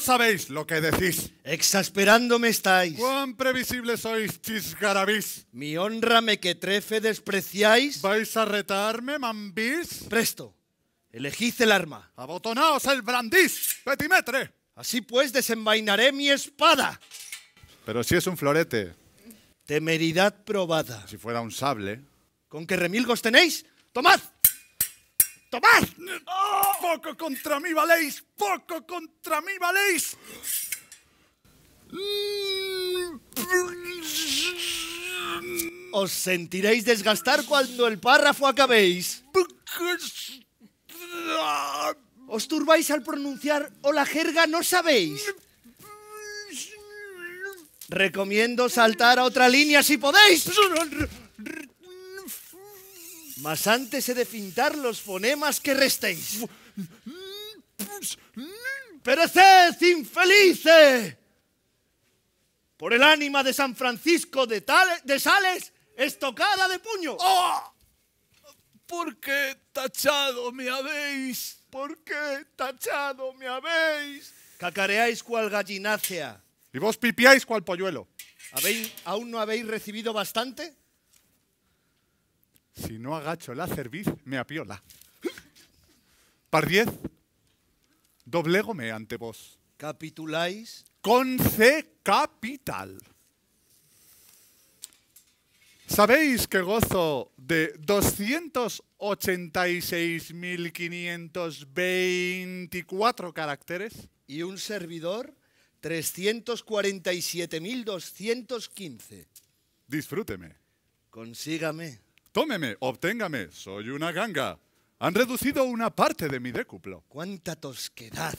sabéis lo que decís. Exasperándome estáis. Cuán previsible sois, chisgarabís. Mi honra me que trefe despreciáis. ¿Vais a retarme, mambis? Presto. Elegid el arma. Abotonaos el brandís, petimetre. Así pues desenvainaré mi espada. Pero si es un florete. Temeridad probada. Si fuera un sable. ¿Con qué remilgos tenéis? ¡Tomad! ¡Poco contra mí valéis! ¡Poco contra mí valéis! Os sentiréis desgastar cuando el párrafo acabéis. Os turbáis al pronunciar o la jerga no sabéis. Recomiendo saltar a otra línea si podéis. Mas antes he de pintar los fonemas que restéis. Mm. ¡Pereced, infelice! Por el ánima de San Francisco de, de Sales, estocada de puño. Ah, ¿Por qué tachado me habéis? ¿Por qué tachado me habéis? Cacareáis cual gallinácea. Y vos pipiáis cual polluelo. ¿Habéis, ¿Aún no habéis recibido bastante? Si no agacho la cerviz, me apiola. Par 10. Doblegome ante vos. Capituláis. Con C capital. ¿Sabéis que gozo de 286.524 caracteres? Y un servidor, 347.215. Disfrúteme. Consígame. Tómeme, obténgame, soy una ganga. Han reducido una parte de mi décuplo. ¡Cuánta tosquedad!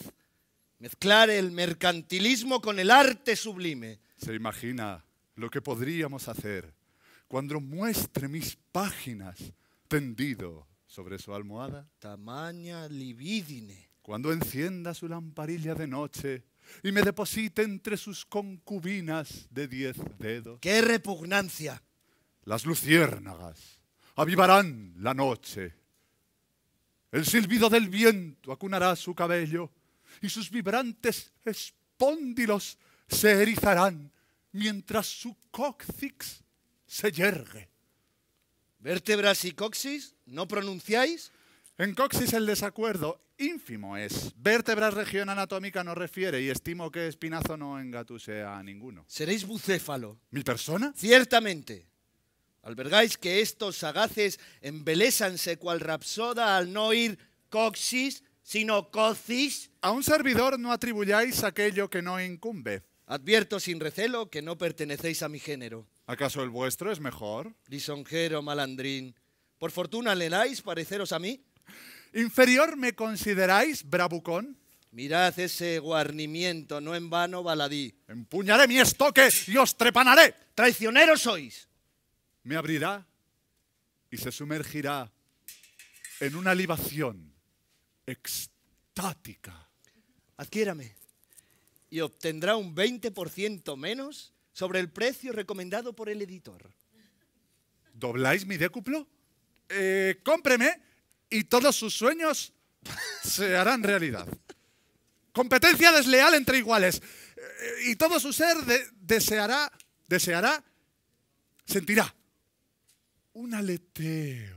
Mezclar el mercantilismo con el arte sublime. Se imagina lo que podríamos hacer cuando muestre mis páginas tendido sobre su almohada. Tamaña libidine. Cuando encienda su lamparilla de noche y me deposite entre sus concubinas de diez dedos. ¡Qué repugnancia! Las luciérnagas avivarán la noche. El silbido del viento acunará su cabello y sus vibrantes espóndilos se erizarán mientras su cóccix se yergue. ¿Vértebras y coxis? ¿No pronunciáis? En coxis el desacuerdo ínfimo es. Vértebras región anatómica no refiere y estimo que espinazo no engatuse a ninguno. ¿Seréis bucéfalo? ¿Mi persona? Ciertamente. Albergáis que estos sagaces embelesanse cual rapsoda al no ir coxis, sino cocis. A un servidor no atribuyáis aquello que no incumbe. Advierto sin recelo que no pertenecéis a mi género. ¿Acaso el vuestro es mejor? Lisonjero, malandrín. ¿Por fortuna le dais pareceros a mí? ¿Inferior me consideráis, bravucón? Mirad ese guarnimiento, no en vano baladí. Empuñaré mi estoque y os trepanaré. traicionero sois me abrirá y se sumergirá en una libación extática. Adquiérame y obtendrá un 20% menos sobre el precio recomendado por el editor. ¿Dobláis mi décuplo? Eh, cómpreme y todos sus sueños se harán realidad. Competencia desleal entre iguales. Eh, y todo su ser deseará, deseará, sentirá un aleteo,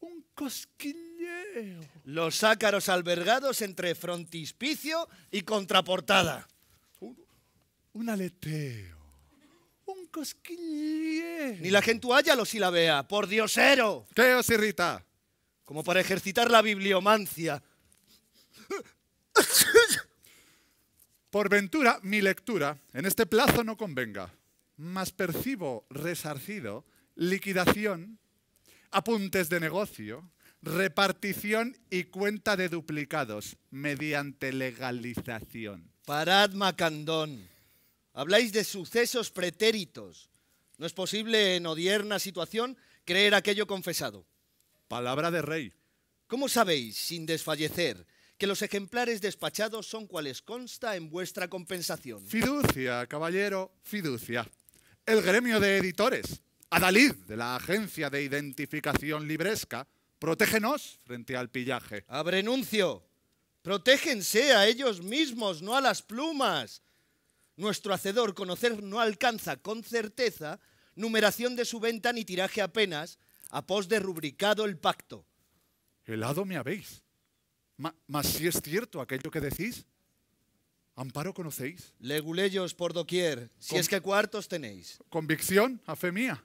un cosquilleo. Los ácaros albergados entre frontispicio y contraportada. Un, aleteo, un cosquilleo. Ni la gentualla lo vea. por diosero. ¿Qué os irrita? Como para ejercitar la bibliomancia. Por ventura, mi lectura en este plazo no convenga, mas percibo resarcido liquidación, apuntes de negocio, repartición y cuenta de duplicados mediante legalización. Parad, Macandón. Habláis de sucesos pretéritos. No es posible en odierna situación creer aquello confesado. Palabra de rey. ¿Cómo sabéis, sin desfallecer, que los ejemplares despachados son cuales consta en vuestra compensación? Fiducia, caballero, fiducia. El gremio de editores Adalid, de la Agencia de Identificación Libresca, protégenos frente al pillaje. Abrenuncio, protégense a ellos mismos, no a las plumas. Nuestro hacedor conocer no alcanza con certeza numeración de su venta ni tiraje apenas, a pos de rubricado el pacto. Helado me habéis. mas si es cierto aquello que decís, ¿amparo conocéis? Leguleyos por doquier, si es que cuartos tenéis. Convicción, a fe mía.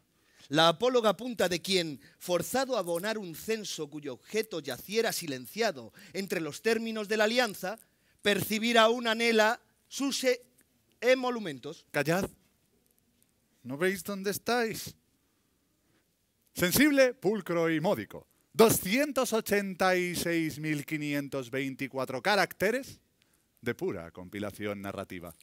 La apóloga apunta de quien, forzado a abonar un censo cuyo objeto yaciera silenciado entre los términos de la alianza, percibirá una anhela sus e-, emolumentos. Callad. ¿No veis dónde estáis? Sensible, pulcro y módico. 286.524 caracteres de pura compilación narrativa.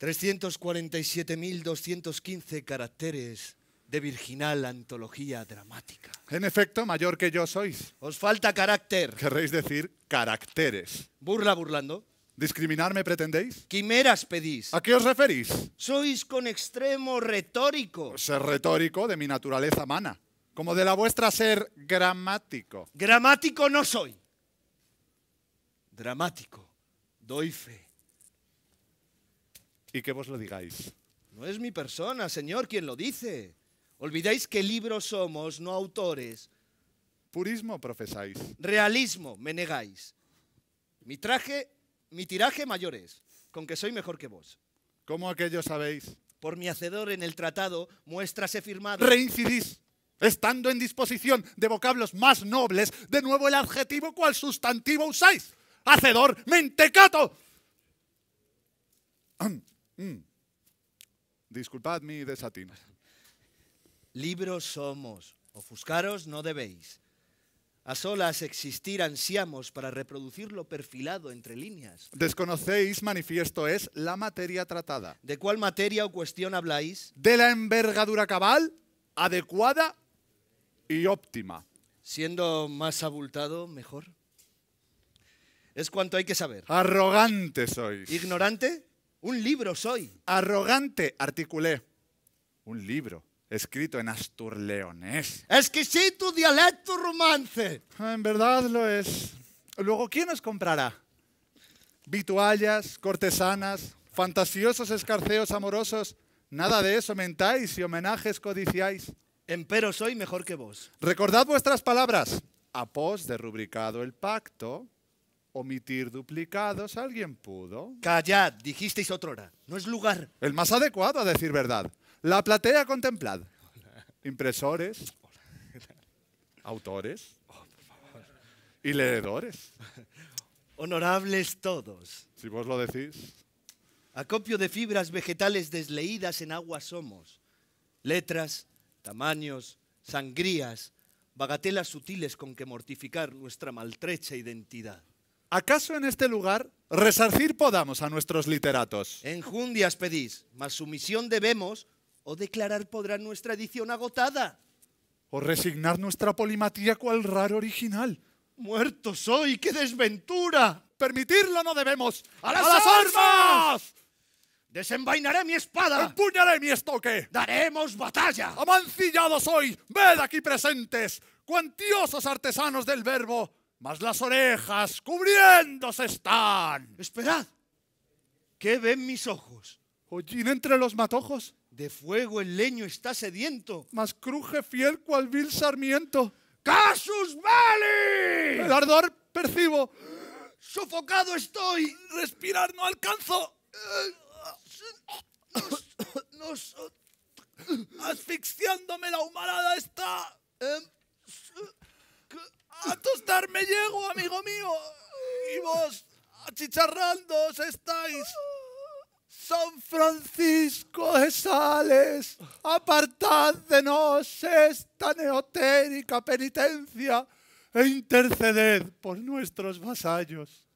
347.215 caracteres de virginal antología dramática. En efecto, mayor que yo sois. Os falta carácter. Querréis decir caracteres. Burla burlando. ¿Discriminarme pretendéis? Quimeras pedís. ¿A qué os referís? Sois con extremo retórico. Pues ser retórico de mi naturaleza mana. Como de la vuestra ser gramático. Gramático no soy. Dramático. Doy fe. ¿Y qué vos lo digáis? No es mi persona, señor, quien lo dice. Olvidáis que libros somos, no autores. Purismo profesáis. Realismo me negáis. Mi traje, mi tiraje mayor es, con que soy mejor que vos. ¿Cómo aquello sabéis? Por mi hacedor en el tratado, muéstrase firmado. Reincidís. Estando en disposición de vocablos más nobles, de nuevo el adjetivo cual sustantivo usáis. Hacedor, mentecato. Mm. Disculpad mi desatino libros somos, ofuscaros no debéis. A solas existir ansiamos para reproducir lo perfilado entre líneas. Desconocéis, manifiesto es, la materia tratada. ¿De cuál materia o cuestión habláis? De la envergadura cabal, adecuada y óptima. Siendo más abultado, mejor. Es cuanto hay que saber. Arrogante sois. ¿Ignorante? Un libro soy. Arrogante, articulé. Un libro escrito en asturleonés. Exquisito dialecto romance. Ah, en verdad lo es. Luego, ¿quién os comprará? Vituallas, cortesanas, fantasiosos escarceos amorosos. Nada de eso mentáis y homenajes codiciáis. Empero soy mejor que vos. Recordad vuestras palabras. A pos de rubricado el pacto, omitir duplicados, alguien pudo. Callad, dijisteis otra hora. No es lugar. El más adecuado a decir verdad. La platea contemplad. Impresores. Autores. Y leedores. Honorables todos. Si vos lo decís. Acopio de fibras vegetales desleídas en agua somos. Letras, tamaños, sangrías, bagatelas sutiles con que mortificar nuestra maltrecha identidad. ¿Acaso en este lugar resarcir podamos a nuestros literatos? Enjundias pedís, mas sumisión debemos o declarar podrá nuestra edición agotada. O resignar nuestra polimatía cual raro original. Muerto soy, qué desventura. Permitirlo no debemos. ¡A las, armas! Desenvainaré mi espada. Empuñaré mi estoque. Daremos batalla. ¡Amancillados soy. Ved aquí presentes, cuantiosos artesanos del verbo, ¡Más las orejas cubriéndose están. Esperad. ¿Qué ven mis ojos? Hollín entre los matojos. De fuego el leño está sediento. Mas cruje fiel cual vil sarmiento. ¡Casus vale! El ardor percibo. Sofocado estoy. Respirar no alcanzo. Asfixiándome la humarada está. A tostarme llego, amigo mío. Y vos, os estáis. San Francisco de Sales, apartad de nos esta neotérica penitencia e interceded por nuestros vasallos.